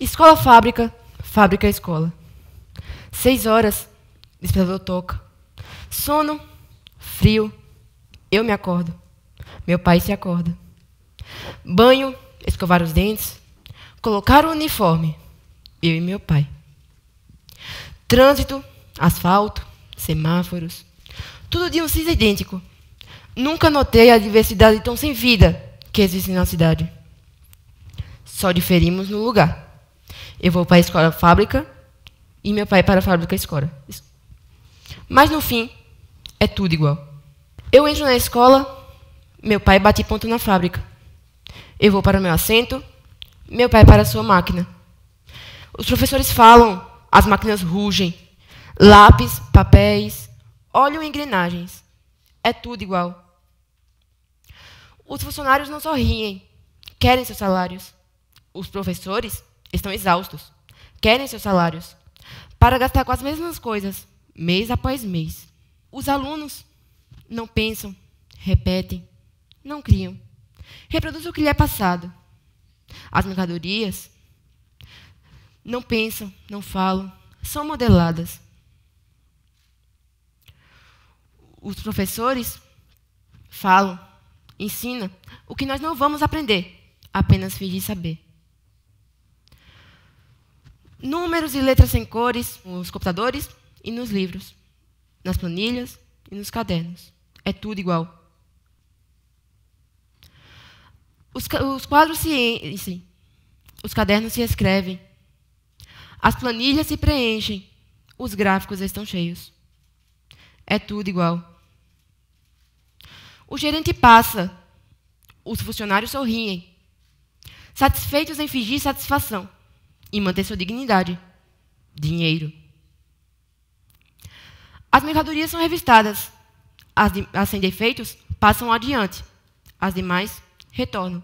Escola-fábrica, fábrica-escola. Seis horas, despertador toca. Sono, frio, eu me acordo. Meu pai se acorda. Banho, escovar os dentes, colocar o uniforme, eu e meu pai. Trânsito, asfalto, semáforos, tudo de um cinza idêntico. Nunca notei a diversidade tão sem vida que existe na cidade. Só diferimos no lugar. Eu vou para a escola fábrica e meu pai para a fábrica escola. Mas no fim, é tudo igual. Eu entro na escola, meu pai bate ponto na fábrica. Eu vou para o meu assento, meu pai para a sua máquina. Os professores falam, as máquinas rugem. Lápis, papéis, óleo e engrenagens. É tudo igual. Os funcionários não sorriem, querem seus salários. Os professores Estão exaustos. Querem seus salários para gastar com as mesmas coisas, mês após mês. Os alunos não pensam, repetem, não criam. Reproduzem o que lhe é passado. As mercadorias não pensam, não falam, são modeladas. Os professores falam, ensinam o que nós não vamos aprender, apenas fingir saber números e letras sem cores nos computadores e nos livros, nas planilhas e nos cadernos. É tudo igual. Os, os quadros se enchem, os cadernos se escrevem, as planilhas se preenchem, os gráficos estão cheios. É tudo igual. O gerente passa, os funcionários sorriem, satisfeitos em fingir satisfação e manter sua dignidade. Dinheiro. As mercadorias são revistadas. As, de, as sem defeitos passam adiante. As demais retornam.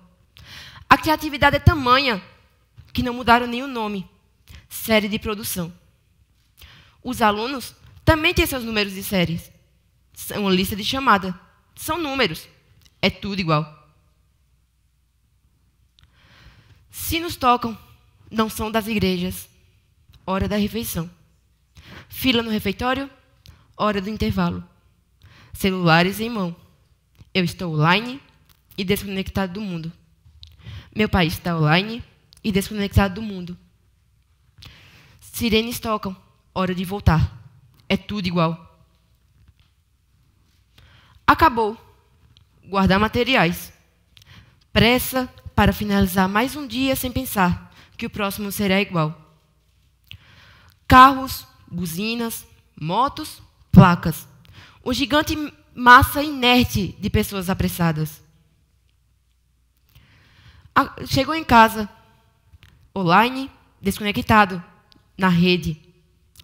A criatividade é tamanha que não mudaram nem o nome. Série de produção. Os alunos também têm seus números de séries. São uma lista de chamada. São números. É tudo igual. Se nos tocam não são das igrejas. Hora da refeição. Fila no refeitório, hora do intervalo. Celulares em mão. Eu estou online e desconectado do mundo. Meu país está online e desconectado do mundo. Sirenes tocam, hora de voltar. É tudo igual. Acabou. Guardar materiais. Pressa para finalizar mais um dia sem pensar que o próximo será igual. Carros, buzinas, motos, placas. o gigante massa inerte de pessoas apressadas. Ah, chegou em casa, online, desconectado, na rede.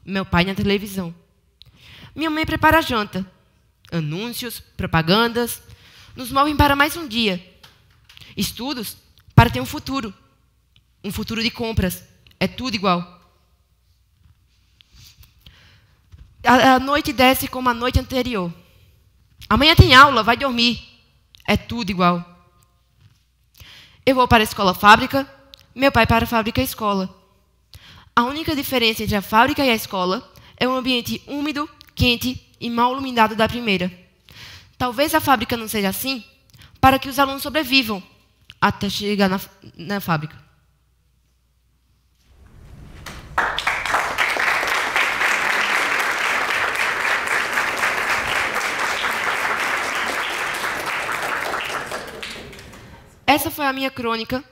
Meu pai na televisão. Minha mãe prepara a janta. Anúncios, propagandas, nos movem para mais um dia. Estudos para ter um futuro um futuro de compras. É tudo igual. A, a noite desce como a noite anterior. Amanhã tem aula, vai dormir. É tudo igual. Eu vou para a escola-fábrica, meu pai para a fábrica-escola. A única diferença entre a fábrica e a escola é um ambiente úmido, quente e mal iluminado da primeira. Talvez a fábrica não seja assim para que os alunos sobrevivam até chegar na, na fábrica. Essa foi a minha crônica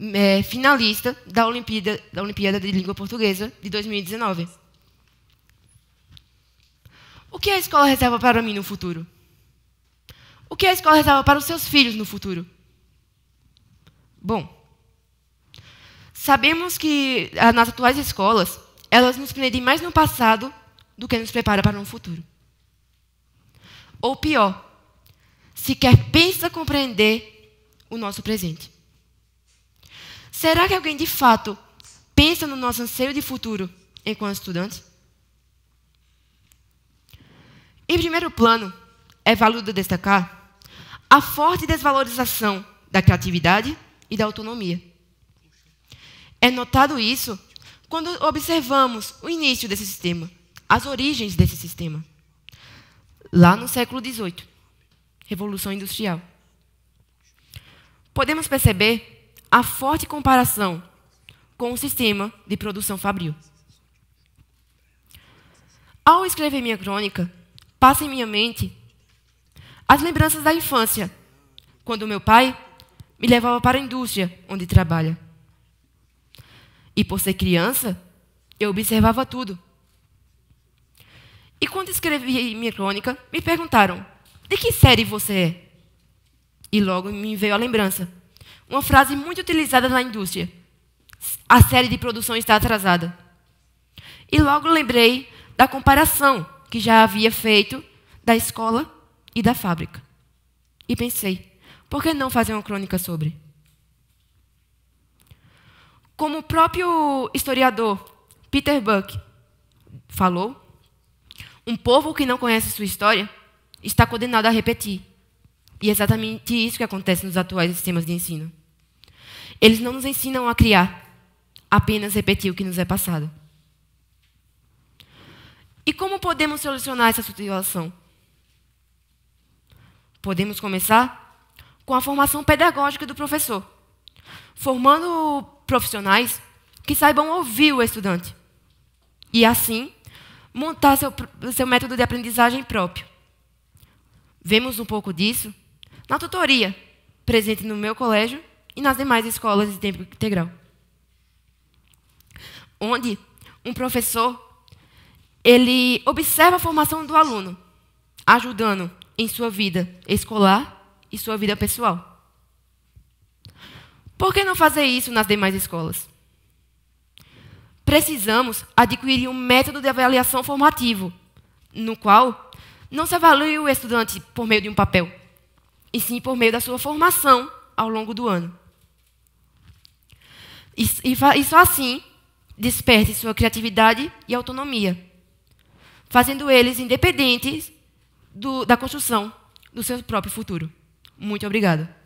é, finalista da Olimpíada, da Olimpíada de Língua Portuguesa de 2019. O que a escola reserva para mim no futuro? O que a escola reserva para os seus filhos no futuro? Bom, sabemos que nas atuais escolas, elas nos prendem mais no passado do que nos prepara para um futuro. Ou pior, sequer pensa compreender o nosso presente. Será que alguém de fato pensa no nosso anseio de futuro enquanto estudante? Em primeiro plano, é válido destacar a forte desvalorização da criatividade e da autonomia. É notado isso quando observamos o início desse sistema, as origens desse sistema. Lá no século XVIII, Revolução Industrial podemos perceber a forte comparação com o sistema de produção fabril. Ao escrever minha crônica, passa em minha mente as lembranças da infância, quando meu pai me levava para a indústria onde trabalha. E por ser criança, eu observava tudo. E quando escrevi minha crônica, me perguntaram: de que série você é? E logo me veio a lembrança. Uma frase muito utilizada na indústria. A série de produção está atrasada. E logo lembrei da comparação que já havia feito da escola e da fábrica. E pensei, por que não fazer uma crônica sobre? Como o próprio historiador Peter Buck falou, um povo que não conhece sua história está condenado a repetir. E é exatamente isso que acontece nos atuais sistemas de ensino. Eles não nos ensinam a criar, apenas repetir o que nos é passado. E como podemos solucionar essa situação? Podemos começar com a formação pedagógica do professor, formando profissionais que saibam ouvir o estudante e, assim, montar seu, seu método de aprendizagem próprio. Vemos um pouco disso na tutoria, presente no meu colégio e nas demais escolas de tempo integral. Onde um professor ele observa a formação do aluno, ajudando em sua vida escolar e sua vida pessoal. Por que não fazer isso nas demais escolas? Precisamos adquirir um método de avaliação formativo, no qual não se avalia o estudante por meio de um papel, e sim por meio da sua formação ao longo do ano. E, e, e só assim desperte sua criatividade e autonomia, fazendo eles independentes do, da construção do seu próprio futuro. Muito obrigada.